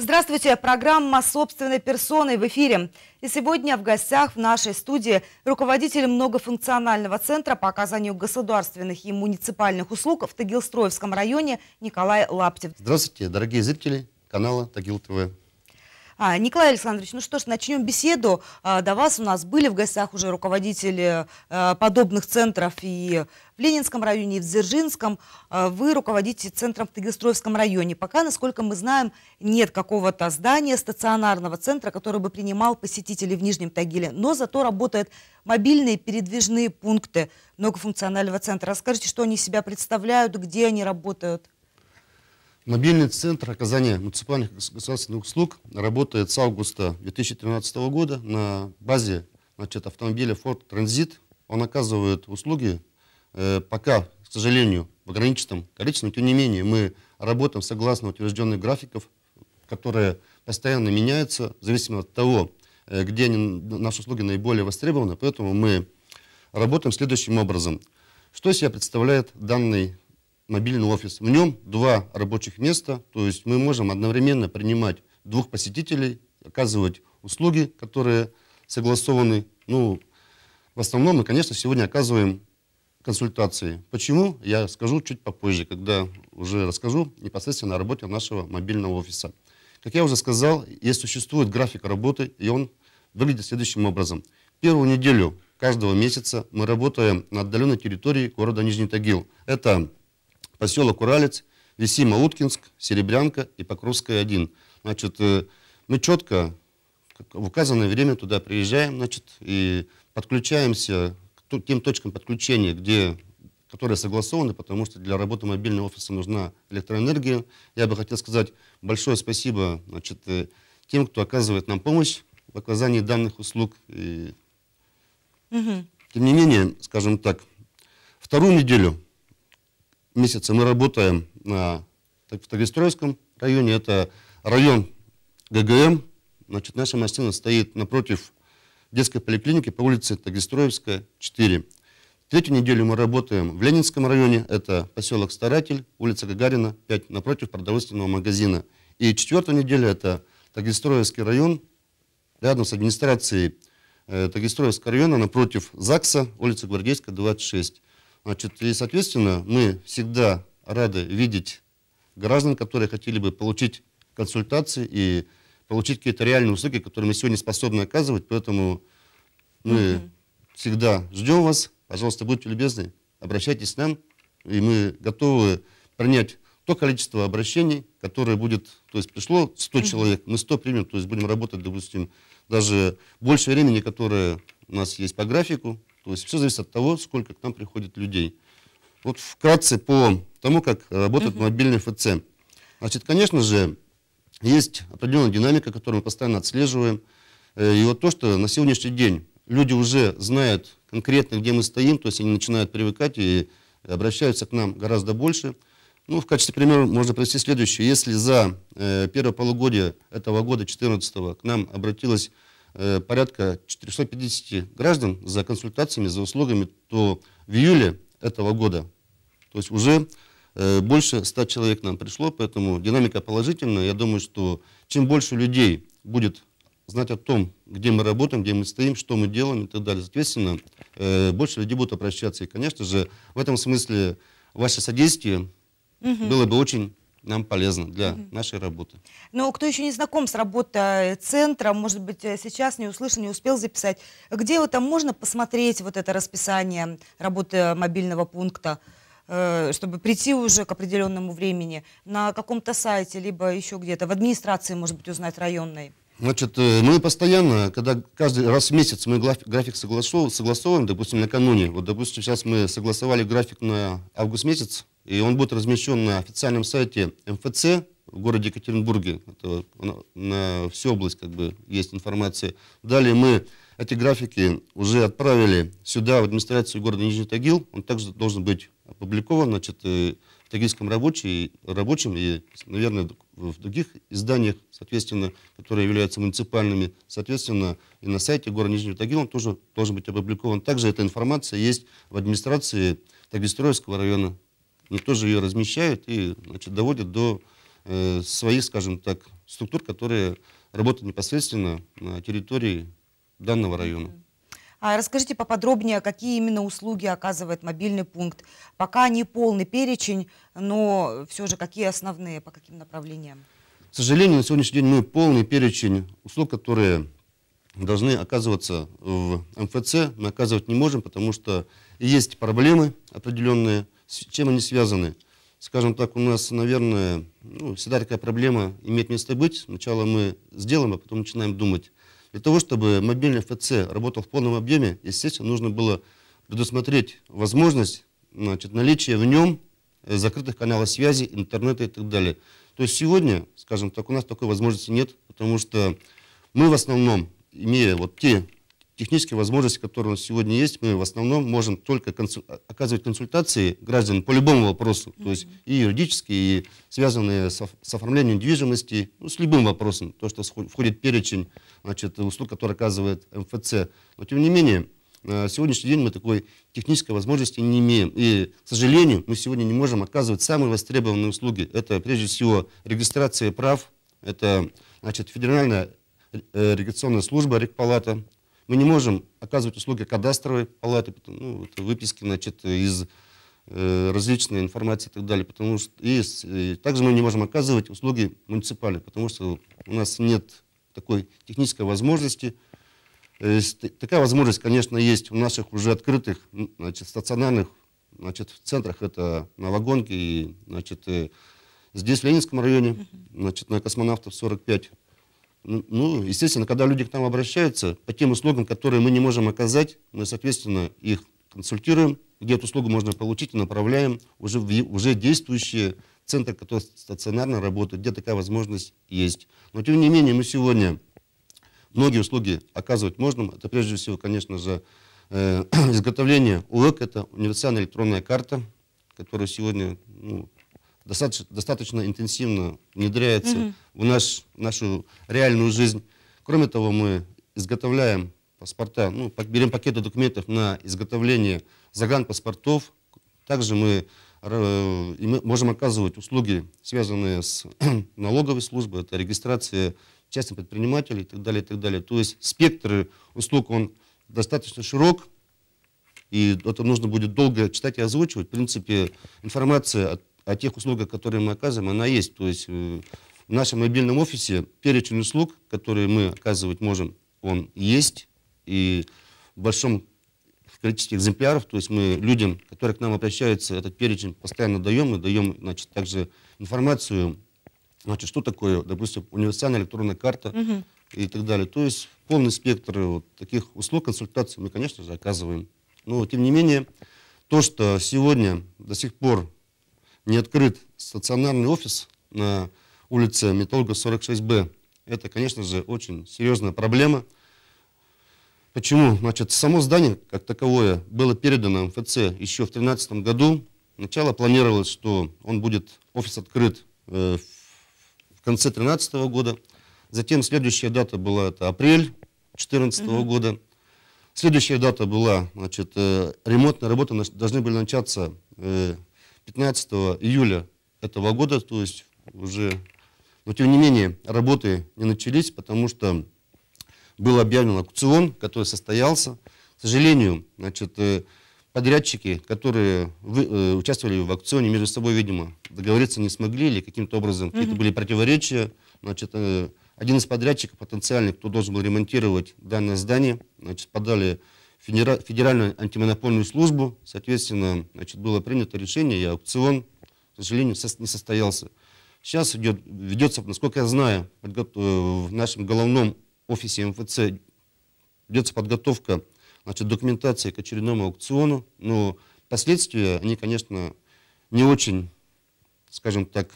Здравствуйте, программа «Собственной персоной» в эфире. И сегодня в гостях в нашей студии руководитель многофункционального центра по оказанию государственных и муниципальных услуг в Тагилстроевском районе Николай Лаптев. Здравствуйте, дорогие зрители канала Тагил ТВ. А, Николай Александрович, ну что ж, начнем беседу. А, до вас у нас были в гостях уже руководители э, подобных центров и в Ленинском районе, и в Дзержинском. А, вы руководите центром в Тагестровском районе. Пока, насколько мы знаем, нет какого-то здания стационарного центра, который бы принимал посетителей в Нижнем Тагиле. Но зато работают мобильные передвижные пункты многофункционального центра. Расскажите, что они себя представляют, где они работают? Мобильный центр оказания муниципальных государственных услуг работает с августа 2013 года на базе значит, автомобиля Ford Transit. Он оказывает услуги э, пока, к сожалению, в ограниченном количестве, но тем не менее мы работаем согласно утвержденных графиков, которые постоянно меняются в зависимости от того, э, где они, наши услуги наиболее востребованы. Поэтому мы работаем следующим образом. Что из себя представляет данный мобильный офис. В нем два рабочих места, то есть мы можем одновременно принимать двух посетителей, оказывать услуги, которые согласованы. Ну, в основном мы, конечно, сегодня оказываем консультации. Почему, я скажу чуть попозже, когда уже расскажу непосредственно о работе нашего мобильного офиса. Как я уже сказал, есть существует график работы, и он выглядит следующим образом. Первую неделю каждого месяца мы работаем на отдаленной территории города Нижний Тагил. Это поселок Уралец, Весимо-Уткинск, Серебрянка и Покровская 1. Значит, э, мы четко в указанное время туда приезжаем, значит, и подключаемся к тем точкам подключения, где, которые согласованы, потому что для работы мобильного офиса нужна электроэнергия. Я бы хотел сказать большое спасибо значит, э, тем, кто оказывает нам помощь в оказании данных услуг. И... Угу. Тем не менее, скажем так, вторую неделю месяца мы работаем на, в Тагестроевском районе. Это район ГГМ. Значит, наша машина стоит напротив детской поликлиники по улице Тагестроевская, 4. Третью неделю мы работаем в Ленинском районе. Это поселок Старатель, улица Гагарина, 5, напротив продовольственного магазина. И четвертая неделя – это Тагестроевский район, рядом с администрацией э, Тагестроевского района, напротив ЗАГСа, улица Гвардейская, 26. Значит, и, соответственно, мы всегда рады видеть граждан, которые хотели бы получить консультации и получить какие-то реальные услуги, которые мы сегодня способны оказывать. Поэтому мы угу. всегда ждем вас. Пожалуйста, будьте любезны, обращайтесь к нам. И мы готовы принять то количество обращений, которое будет, то есть пришло 100 человек, мы 100 примем, то есть будем работать, допустим, даже больше времени, которое у нас есть по графику, то есть все зависит от того, сколько к нам приходит людей. Вот вкратце по тому, как работает угу. мобильный ФЦ. Значит, конечно же, есть определенная динамика, которую мы постоянно отслеживаем. Э, и вот то, что на сегодняшний день люди уже знают конкретно, где мы стоим, то есть они начинают привыкать и обращаются к нам гораздо больше. Ну, в качестве примера можно привести следующее. Если за э, первое полугодие этого года, 2014, к нам обратилось Э, порядка 450 граждан за консультациями, за услугами, то в июле этого года, то есть уже э, больше 100 человек нам пришло, поэтому динамика положительная. Я думаю, что чем больше людей будет знать о том, где мы работаем, где мы стоим, что мы делаем и так далее, соответственно, э, больше людей будут обращаться. И, конечно же, в этом смысле ваше содействие угу. было бы очень нам полезно для угу. нашей работы. Но ну, кто еще не знаком с работой центра, может быть, э, сейчас не услышал, не успел записать, где вот там можно посмотреть вот это расписание работы э, мобильного пункта, э, чтобы прийти уже к определенному времени на каком-то сайте, либо еще где-то, в администрации, может быть, узнать районной? Значит, мы постоянно, когда каждый раз в месяц мы график согласовываем, согласовываем, допустим, накануне. Вот, допустим, сейчас мы согласовали график на август месяц, и он будет размещен на официальном сайте МФЦ в городе Екатеринбурге. Это на всю область как бы есть информация. Далее мы эти графики уже отправили сюда, в администрацию города Нижний Тагил. Он также должен быть опубликован значит, в Тагильском рабочем, рабочем и, наверное, в других изданиях, соответственно, которые являются муниципальными. Соответственно, и на сайте города Нижний Тагил он тоже должен быть опубликован. Также эта информация есть в администрации Тагильстроевского района они ну, тоже ее размещают и значит, доводят до э, своих, скажем так, структур, которые работают непосредственно на территории данного района. А расскажите поподробнее, какие именно услуги оказывает мобильный пункт. Пока не полный перечень, но все же какие основные, по каким направлениям? К сожалению, на сегодняшний день мы полный перечень услуг, которые должны оказываться в МФЦ, мы оказывать не можем, потому что есть проблемы определенные – с чем они связаны? Скажем так, у нас, наверное, ну, всегда такая проблема иметь место быть. Сначала мы сделаем, а потом начинаем думать. Для того, чтобы мобильный ФЦ работал в полном объеме, естественно, нужно было предусмотреть возможность значит, наличия в нем э, закрытых каналов связи, интернета и так далее. То есть сегодня, скажем так, у нас такой возможности нет, потому что мы в основном, имея вот те технические возможности, которые у нас сегодня есть, мы в основном можем только консуль... оказывать консультации граждан по любому вопросу, то есть и юридические, и связанные с, оформлением недвижимости, ну, с любым вопросом, то, что входит в перечень значит, услуг, которые оказывает МФЦ. Но тем не менее, э, на сегодняшний день мы такой технической возможности не имеем. И, к сожалению, мы сегодня не можем оказывать самые востребованные услуги. Это, прежде всего, регистрация прав, это значит, федеральная э, регистрационная служба Рекпалата, мы не можем оказывать услуги кадастровой палаты, ну, вот, выписки значит, из э, различной информации и так далее. Потому что, и, и также мы не можем оказывать услуги муниципальные, потому что у нас нет такой технической возможности. Такая возможность, конечно, есть у наших уже открытых значит, стационарных значит, центрах. Это на Вагонке и значит, э, здесь, в Ленинском районе, значит, на Космонавтов 45. Ну, ну, естественно, когда люди к нам обращаются по тем услугам, которые мы не можем оказать, мы, соответственно, их консультируем, где эту услугу можно получить направляем уже в уже действующие центры, которые стационарно работают, где такая возможность есть. Но, тем не менее, мы сегодня многие услуги оказывать можно. Это, прежде всего, конечно же, э, изготовление УЭК, это универсальная электронная карта, которая сегодня ну, достаточно, достаточно интенсивно внедряется угу. в наш, нашу реальную жизнь. Кроме того, мы изготовляем паспорта, ну, берем пакеты документов на изготовление загранпаспортов. Также мы, э, можем оказывать услуги, связанные с налоговой службой, это регистрация частных предпринимателей и так далее, и так далее. То есть спектр услуг, он достаточно широк, и это нужно будет долго читать и озвучивать. В принципе, информация от о тех услугах, которые мы оказываем, она есть. То есть э, в нашем мобильном офисе перечень услуг, которые мы оказывать можем, он есть. И в большом количестве экземпляров, то есть мы людям, которые к нам обращаются, этот перечень постоянно даем, мы даем значит, также информацию, значит, что такое, допустим, универсальная электронная карта угу. и так далее. То есть полный спектр э, вот таких услуг, консультаций мы, конечно же, оказываем. Но, тем не менее, то, что сегодня до сих пор не открыт стационарный офис на улице Метолга 46Б. Это, конечно же, очень серьезная проблема. Почему? Значит, само здание, как таковое, было передано МФЦ еще в 2013 году. Начало планировалось, что он будет, офис открыт э, в конце 2013 года. Затем следующая дата была, это апрель 2014 угу. года. Следующая дата была, значит, э, ремонтные работы должны были начаться э, 15 июля этого года, то есть уже, но тем не менее работы не начались, потому что был объявлен аукцион, который состоялся. К сожалению, значит, э, подрядчики, которые вы, э, участвовали в аукционе, между собой, видимо, договориться не смогли или каким-то образом какие-то были противоречия. Значит, э, один из подрядчиков потенциальный, кто должен был ремонтировать данное здание, значит, подали Федеральную антимонопольную службу. Соответственно, значит, было принято решение, и аукцион, к сожалению, не состоялся. Сейчас идет, ведется, насколько я знаю, э, в нашем головном офисе МФЦ ведется подготовка значит, документации к очередному аукциону, но последствия, они, конечно, не очень, скажем так,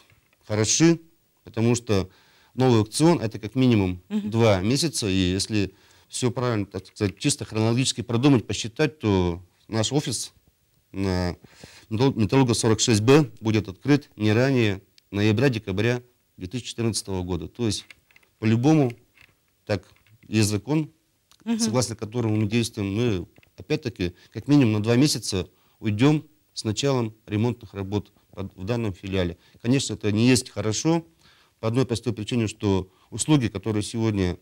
хороши, потому что новый аукцион это как минимум два месяца, и если все правильно, так сказать, чисто хронологически продумать, посчитать, то наш офис на Металлурга 46Б будет открыт не ранее ноября-декабря 2014 года. То есть, по-любому, так есть закон, угу. согласно которому мы действуем, мы опять-таки как минимум на два месяца уйдем с началом ремонтных работ в данном филиале. Конечно, это не есть хорошо, по одной простой причине, что услуги, которые сегодня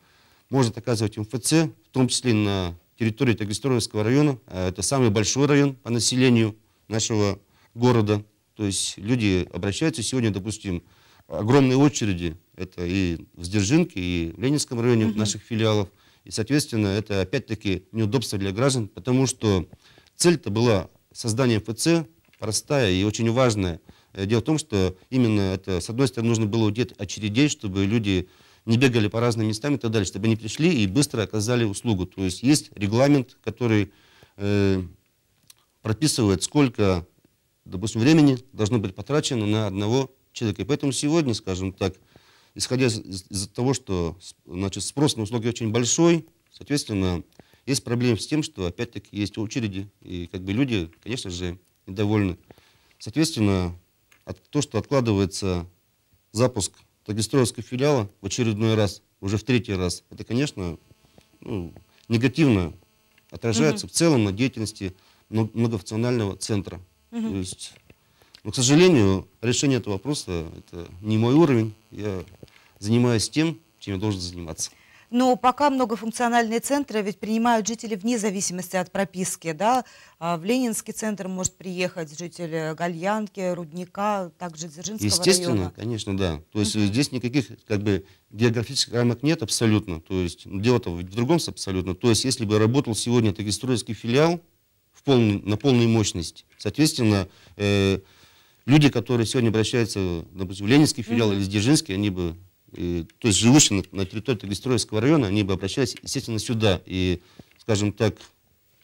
может оказывать МФЦ, в том числе на территории Тагестровского района. А это самый большой район по населению нашего города. То есть люди обращаются сегодня, допустим, огромные очереди. Это и в Сдержинке, и в Ленинском районе угу. наших филиалов. И, соответственно, это опять-таки неудобство для граждан, потому что цель-то была создание МФЦ простая и очень важная. Э, дело в том, что именно это, с одной стороны, нужно было уйти от очередей, чтобы люди не бегали по разным местам и так далее, чтобы они пришли и быстро оказали услугу. То есть есть регламент, который э, прописывает, сколько, допустим, времени должно быть потрачено на одного человека. И поэтому сегодня, скажем так, исходя из, из, того, что значит, спрос на услуги очень большой, соответственно, есть проблемы с тем, что опять-таки есть очереди, и как бы люди, конечно же, недовольны. Соответственно, от, то, что откладывается запуск Дагестровского филиала в очередной раз, уже в третий раз, это, конечно, ну, негативно отражается угу. в целом на деятельности многофункционального центра. Угу. То есть, но, к сожалению, решение этого вопроса – это не мой уровень. Я занимаюсь тем, чем я должен заниматься. Но пока многофункциональные центры ведь принимают жители вне зависимости от прописки, да, а в Ленинский центр может приехать житель э, Гальянки, Рудника, также Дзержинского Естественно, района. конечно, да. То есть угу. здесь никаких как бы географических рамок нет абсолютно, то есть ну, дело-то в другом абсолютно. То есть если бы работал сегодня Тагестроевский филиал в полный, на полную мощность, соответственно, э, люди, которые сегодня обращаются, допустим, в Ленинский филиал угу. или в Дзержинский, они бы то есть живущие на, на территории Тригостроевского района, они бы обращались, естественно, сюда. И, скажем так,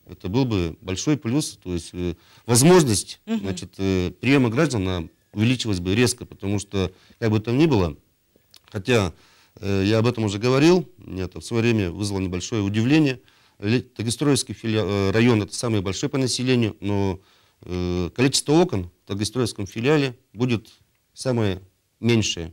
это был бы большой плюс, то есть э, возможность угу. значит, э, приема граждан увеличилась бы резко, потому что, как бы там ни было, хотя э, я об этом уже говорил, это в свое время вызвало небольшое удивление, Тагестроевский филиал, район это самый большой по населению, но количество окон в Тагестроевском филиале будет самое меньшее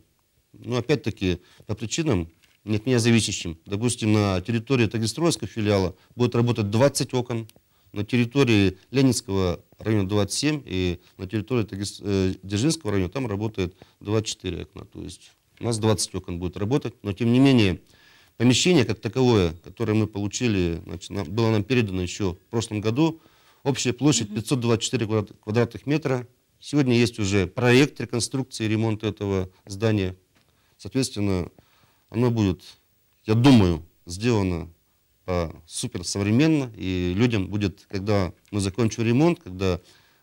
ну опять-таки по причинам не от меня зависящим. Допустим, на территории Тагестройского филиала будет работать 20 окон, на территории Ленинского района 27 и на территории Тагис... Э, Дзержинского района там работает 24 окна. То есть у нас 20 окон будет работать, но тем не менее помещение как таковое, которое мы получили, значит, нам, было нам передано еще в прошлом году, общая площадь 524 квадрат, квадратных метра. Сегодня есть уже проект реконструкции и ремонта этого здания. Соответственно, оно будет, я думаю, сделано по а, суперсовременно, и людям будет, когда мы закончим ремонт, когда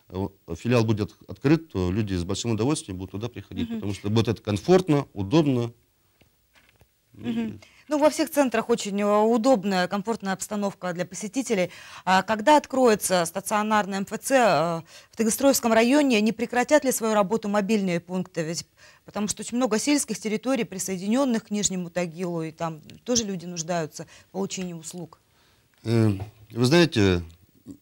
э, филиал будет открыт, то люди с большим удовольствием будут туда приходить, угу. потому что будет это комфортно, удобно. Угу. Ну, во всех центрах очень э, удобная, комфортная обстановка для посетителей. А Когда откроется стационарный МФЦ э, в Тагостроевском районе, не прекратят ли свою работу мобильные пункты? Ведь, потому что очень много сельских территорий, присоединенных к Нижнему Тагилу, и там тоже люди нуждаются в получении услуг. Э, вы знаете,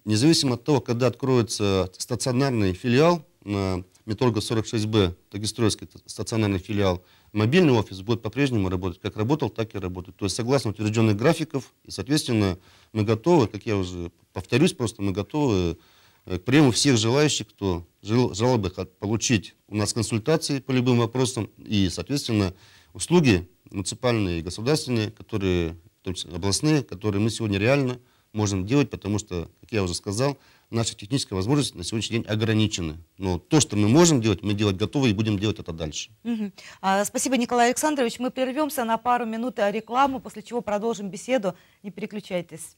независимо от того, когда откроется стационарный филиал на Меторга 46Б, Тагестроевский стационарный филиал – Мобильный офис будет по-прежнему работать, как работал, так и работает. То есть согласно утвержденных графиков, и, соответственно, мы готовы, как я уже повторюсь, просто мы готовы э, к приему всех желающих, кто желал бы получить у нас консультации по любым вопросам и, соответственно, услуги муниципальные и государственные, которые, в том числе областные, которые мы сегодня реально можем делать, потому что, как я уже сказал, наши технические возможности на сегодняшний день ограничены. Но то, что мы можем делать, мы делать готовы и будем делать это дальше. Угу. А, спасибо, Николай Александрович. Мы прервемся на пару минут э, рекламу, после чего продолжим беседу. Не переключайтесь.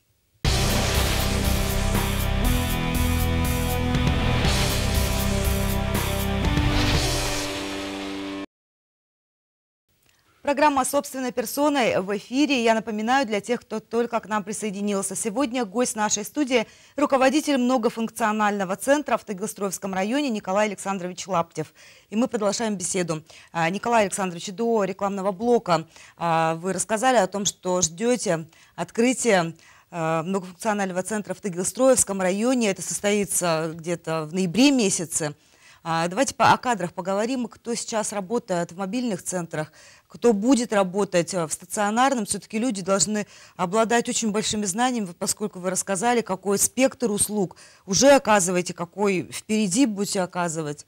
Программа собственной персоной в эфире. Я напоминаю для тех, кто только к нам присоединился. Сегодня гость нашей студии – руководитель многофункционального центра в Тыглостроевском районе Николай Александрович Лаптев. И мы продолжаем беседу. А, Николай Александрович, до рекламного блока а, вы рассказали о том, что ждете открытия а, многофункционального центра в Тыглостроевском районе. Это состоится где-то в ноябре месяце. А, давайте по, о кадрах поговорим, кто сейчас работает в мобильных центрах, кто будет работать э, в стационарном. Все-таки люди должны обладать очень большими знаниями, поскольку вы рассказали, какой спектр услуг уже оказываете, какой впереди будете оказывать,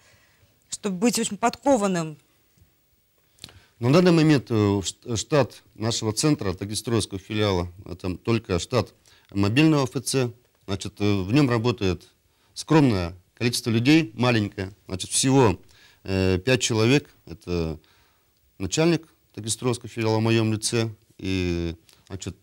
чтобы быть очень подкованным. На данный момент э, э, штат нашего центра, Тагестроевского филиала, это только штат мобильного ФЦ. Значит, в нем работает скромная количество людей маленькое, значит, всего э, 5 человек, это начальник Тагестровского филиала в моем лице, и, значит,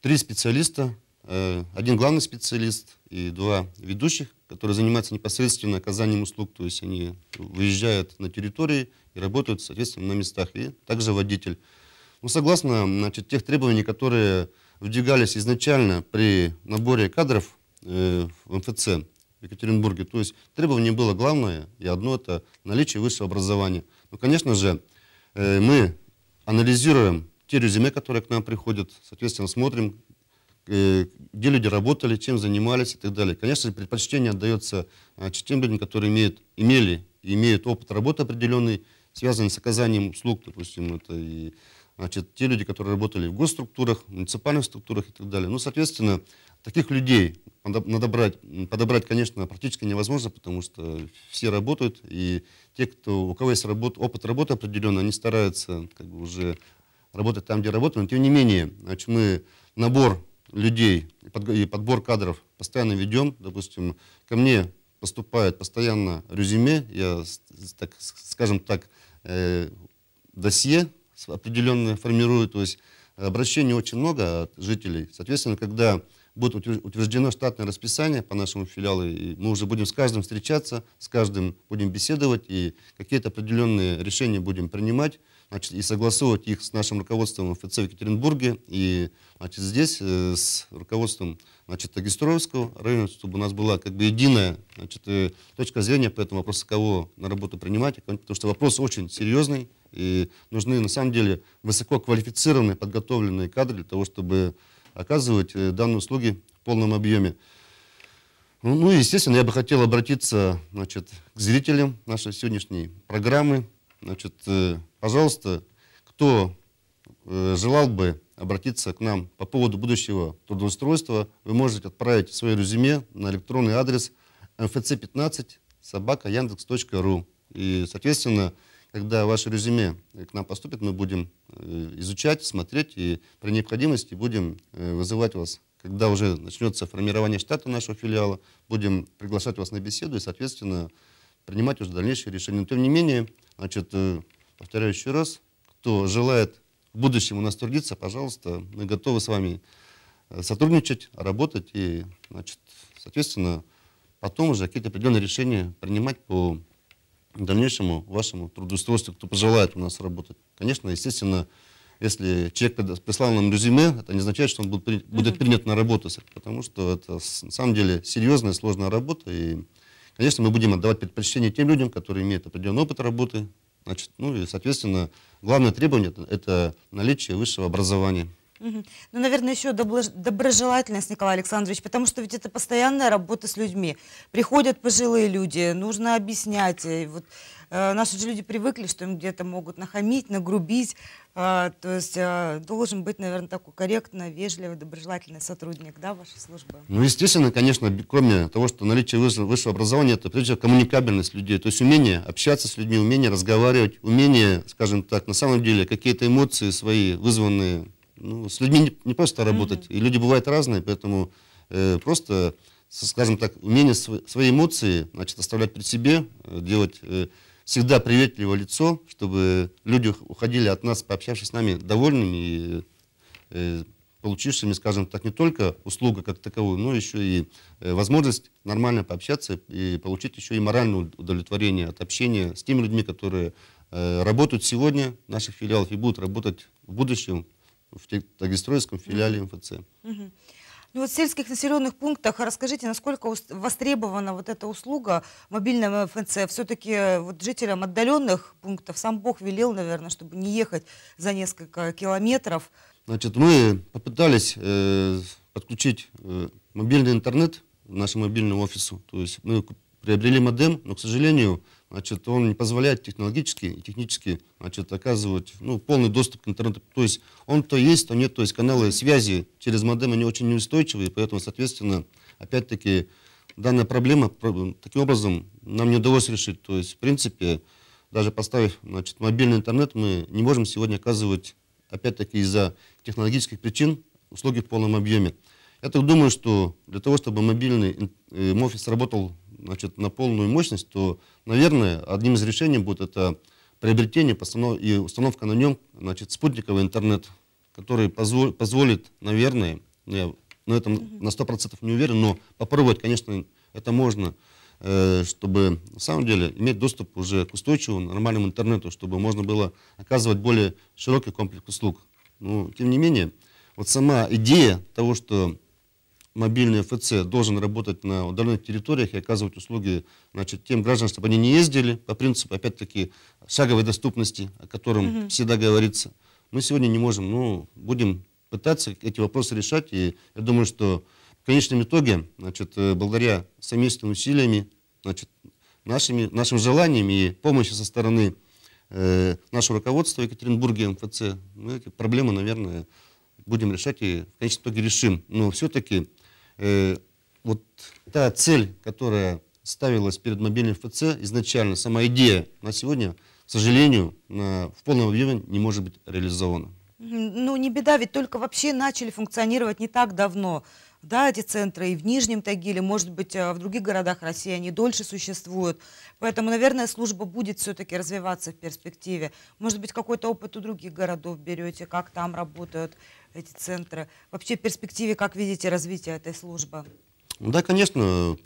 три специалиста, э, один главный специалист и два ведущих, которые занимаются непосредственно оказанием услуг, то есть они выезжают на территории и работают, соответственно, на местах, и также водитель. Ну, согласно, значит, тех требований, которые выдвигались изначально при наборе кадров э, в МФЦ, в Екатеринбурге. То есть требование было главное, и одно это наличие высшего образования. Ну, конечно же, э, мы анализируем те резюме, которые к нам приходят, соответственно, смотрим, э, где люди работали, чем занимались и так далее. Конечно, предпочтение отдается а, тем людям, которые имеют, имели и имеют опыт работы определенный, связанный с оказанием услуг, допустим, это и значит, те люди, которые работали в госструктурах, муниципальных структурах и так далее. Ну, соответственно, Таких людей надо брать, подобрать, конечно, практически невозможно, потому что все работают, и те, кто, у кого есть работ, опыт работы определенный, они стараются как бы, уже работать там, где работают. Но тем не менее, значит, мы набор людей и подбор кадров постоянно ведем. Допустим, ко мне поступает постоянно резюме, я, так, скажем так, э, досье определенное формирую, то есть обращений очень много от жителей. Соответственно, когда будет утверждено штатное расписание по нашему филиалу, и мы уже будем с каждым встречаться, с каждым будем беседовать, и какие-то определенные решения будем принимать, значит, и согласовывать их с нашим руководством ФЦ в Екатеринбурге, и значит, здесь э, с руководством значит, Агистровского района, чтобы у нас была как бы единая значит, э, точка зрения по этому вопросу, кого на работу принимать, потому что вопрос очень серьезный, и нужны на самом деле высококвалифицированные, подготовленные кадры для того, чтобы оказывать э, данные услуги в полном объеме. Ну, ну естественно, я бы хотел обратиться значит, к зрителям нашей сегодняшней программы. Значит, э, пожалуйста, кто э, желал бы обратиться к нам по поводу будущего трудоустройства, вы можете отправить свое резюме на электронный адрес mfc15 собака яндекс.ру. И, соответственно, когда ваше резюме э, к нам поступит, мы будем э, изучать, смотреть и при необходимости будем э, вызывать вас. Когда уже начнется формирование штата нашего филиала, будем приглашать вас на беседу и, соответственно, принимать уже дальнейшие решения. Но, тем не менее, значит, повторяю еще раз, кто желает в будущем у нас трудиться, пожалуйста, мы готовы с вами сотрудничать, работать и, значит, соответственно, потом уже какие-то определенные решения принимать по дальнейшему вашему трудоустройству, кто пожелает у нас работать. Конечно, естественно, если человек прислал нам резюме, это не означает, что он будет, при, будет принят на работу, потому что это на самом деле серьезная, сложная работа. И, конечно, мы будем отдавать предпочтение тем людям, которые имеют определенный опыт работы. Значит, ну и, соответственно, главное требование – это наличие высшего образования. Ну, наверное, еще доброжелательность, Николай Александрович, потому что ведь это постоянная работа с людьми. Приходят пожилые люди, нужно объяснять. Э, и вот, э, наши же люди привыкли, что им где-то могут нахамить, нагрубить. Э, то есть э, должен быть, наверное, такой корректно, вежливый, доброжелательный сотрудник, да, вашей службы? Ну, естественно, конечно, кроме того, что наличие высшего образования, это прежде всего коммуникабельность людей, то есть умение общаться с людьми, умение разговаривать, умение, скажем так, на самом деле какие-то эмоции свои, вызванные ну, с людьми не, не просто работать, mm-hmm. и люди бывают разные, поэтому э, просто, скажем так, умение св- свои эмоции, значит, оставлять при себе, э, делать э, всегда приветливое лицо, чтобы люди уходили от нас, пообщавшись с нами, довольными и э, получившими, скажем так, не только услугу как таковую, но еще и э, возможность нормально пообщаться и получить еще и моральное удовлетворение от общения с теми людьми, которые э, работают сегодня в наших филиалах и будут работать в будущем в Дагестроевском филиале МФЦ. Ну вот в сельских населенных пунктах а расскажите, насколько востребована вот эта услуга мобильного МФЦ? Все-таки э, вот жителям отдаленных пунктов сам Бог велел, наверное, чтобы не ехать за несколько километров. Значит, мы попытались э, подключить э, мобильный интернет нашему мобильному офису. То есть мы приобрели модем, но, к сожалению, значит, он не позволяет технологически и технически значит, оказывать ну, полный доступ к интернету. То есть он то есть, то нет. То есть каналы связи через модем, они очень неустойчивые, поэтому, соответственно, опять-таки, данная проблема таким образом нам не удалось решить. То есть, в принципе, даже поставив значит, мобильный интернет, мы не можем сегодня оказывать, опять-таки, из-за технологических причин услуги в полном объеме. Я так думаю, что для того, чтобы мобильный э, офис работал значит, на полную мощность, то, наверное, одним из решений будет это приобретение постанов... и установка на нем значит, спутниковый интернет, который позвол... позволит, наверное, ну, я на этом на 100% не уверен, но попробовать, конечно, это можно, э, чтобы на самом деле иметь доступ уже к устойчивому, нормальному интернету, чтобы можно было оказывать более широкий комплекс услуг. Но, ну, тем не менее, вот сама идея того, что мобильный ФЦ должен работать на удаленных территориях и оказывать услуги значит, тем гражданам, чтобы они не ездили, по принципу, опять-таки, шаговой доступности, о котором Mm -hmm. всегда говорится. Мы сегодня не можем, но ну, будем пытаться эти вопросы решать, и я думаю, что в конечном итоге, значит, э, благодаря совместным усилиям, значит, нашими, нашим желанием и помощи со стороны э, нашего руководства и МФЦ, мы эти проблемы, наверное, будем решать и в конечном итоге решим. Но все-таки Э, вот та цель, которая ставилась перед мобильным ФЦ изначально, сама идея на сегодня, к сожалению, в полном объеме не может быть реализована. Ну, не беда, ведь только вообще начали функционировать не так давно. Да, эти центры и в Нижнем Тагиле, может быть, а, в других городах России они дольше существуют. Поэтому, наверное, служба будет все-таки развиваться в перспективе. Может быть, какой-то опыт у других городов берете, как там работают эти центры? Вообще в перспективе, как видите развитие этой службы? Ну да, конечно,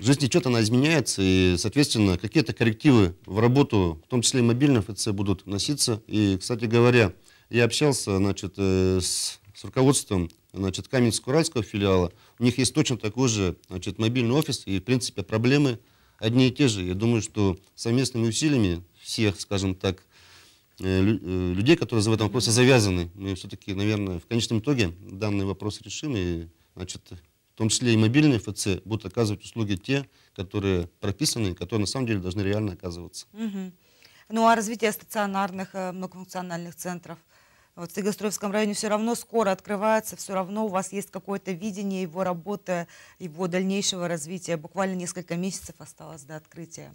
жизнь течет, она изменяется, и, соответственно, какие-то коррективы в работу, в том числе и мобильных ФЦ, будут носиться. И, кстати говоря, я общался значит, э, с, с руководством значит, Каменск-Уральского филиала. У них есть точно такой же значит, мобильный офис, и, в принципе, проблемы одни и те же. Я думаю, что совместными усилиями всех, скажем так, Э, э, людей, которые в этом вопросе завязаны. Мы все-таки, наверное, в конечном итоге данный вопрос решим. И, значит, в том числе и мобильные ФЦ будут оказывать услуги те, которые прописаны, которые на самом деле должны реально оказываться. Угу. Ну а развитие стационарных э, многофункциональных центров? Вот в Игостроевском районе все равно скоро открывается, все равно у вас есть какое-то видение его работы, его дальнейшего развития. Буквально несколько месяцев осталось до открытия.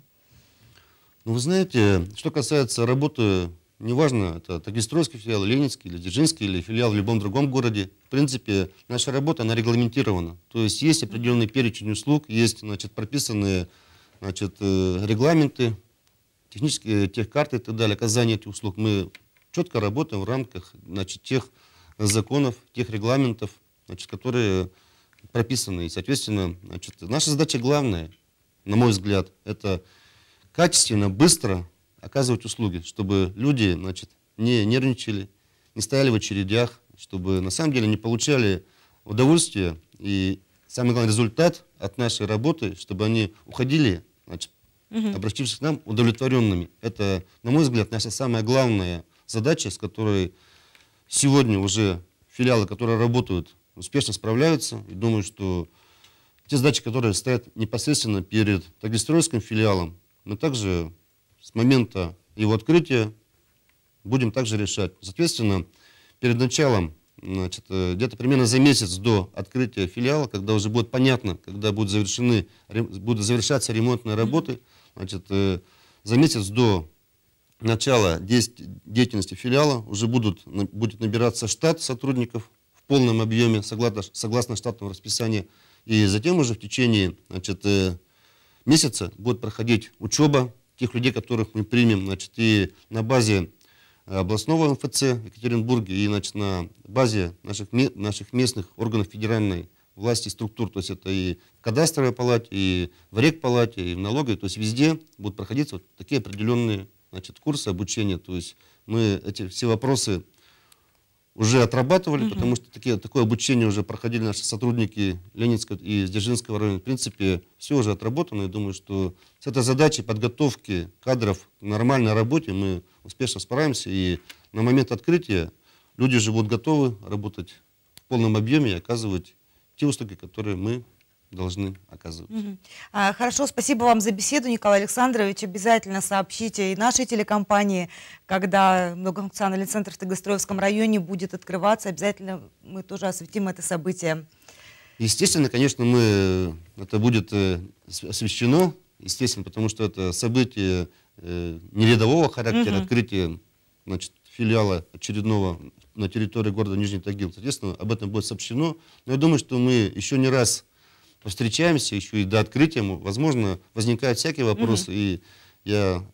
Ну, вы знаете, что касается работы Неважно, это Тагильстройский филиал, Ленинский или Дзержинский, или филиал в любом другом городе. В принципе, наша работа, она регламентирована. То есть есть определенный перечень услуг, есть значит, прописанные значит, э, регламенты, технические э, техкарты и так далее, оказание этих услуг. Мы четко работаем в рамках значит, тех законов, тех регламентов, значит, которые прописаны. И, соответственно, значит, наша задача главная, на мой взгляд, это качественно, быстро оказывать услуги, чтобы люди значит, не нервничали, не стояли в очередях, чтобы на самом деле не получали удовольствие и самый главный результат от нашей работы, чтобы они уходили, значит, угу. обратившись к нам удовлетворенными. Это, на мой взгляд, наша самая главная задача, с которой сегодня уже филиалы, которые работают, успешно справляются. И думаю, что те задачи, которые стоят непосредственно перед Тагристройским филиалом, но также с момента его открытия будем также решать. Соответственно, перед началом, э, где-то примерно за месяц до открытия филиала, когда уже будет понятно, когда будут, завершены, будут завершаться ремонтные работы, значит, э, за месяц до начала деятельности филиала уже будут, будет набираться штат сотрудников в полном объеме, согласно, согласно штатному расписанию. И затем уже в течение значит, э, месяца будет проходить учеба тех людей, которых мы примем, значит, и на базе э, областного МФЦ в Екатеринбурге, и значит, на базе наших, наших местных органов федеральной власти структур, то есть это и в кадастровой палате, и в рекпалате, и в налоговой, то есть везде будут проходиться вот такие определенные значит, курсы обучения, то есть мы эти все вопросы уже отрабатывали, угу. потому что такие, такое обучение уже проходили наши сотрудники Ленинского и Дзержинского района. В принципе, все уже отработано. Я думаю, что с этой задачей подготовки кадров к нормальной работе мы успешно справимся. И на момент открытия люди уже будут готовы работать в полном объеме и оказывать те услуги, которые мы должны оказывать. Угу. А, хорошо, спасибо вам за беседу, Николай Александрович. Обязательно сообщите и нашей телекомпании, когда многофункциональный центр в Тагостроевском районе будет открываться, обязательно мы тоже осветим это событие. Естественно, конечно, мы это будет э, освещено, естественно, потому что это событие э, нерядового характера, угу. открытие значит, филиала очередного на территории города Нижний Тагил. Соответственно, об этом будет сообщено. Но я думаю, что мы еще не раз встречаемся еще и до открытия. Возможно, возникают всякие вопросы, mm и я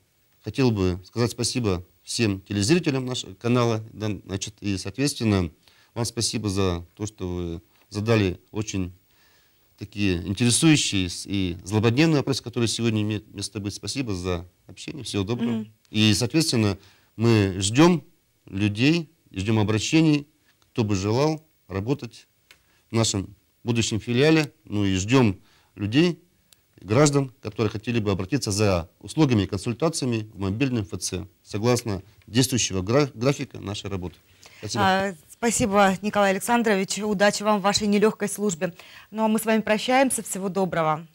хотел бы сказать спасибо всем телезрителям нашего канала, да, значит, и, соответственно, вам спасибо за то, что вы задали очень такие интересующие и злободневные вопросы, которые сегодня имеют место быть. Спасибо за общение, всего доброго. mm И, соответственно, мы ждем людей, ждем обращений, кто бы желал работать в нашем будущем филиале. Ну и ждем людей, граждан, которые хотели бы обратиться за услугами и консультациями в мобильном ФЦ, согласно действующего графика нашей работы. Спасибо. А, спасибо, Николай Александрович. Удачи вам в вашей нелегкой службе. Ну а мы с вами прощаемся. Всего доброго.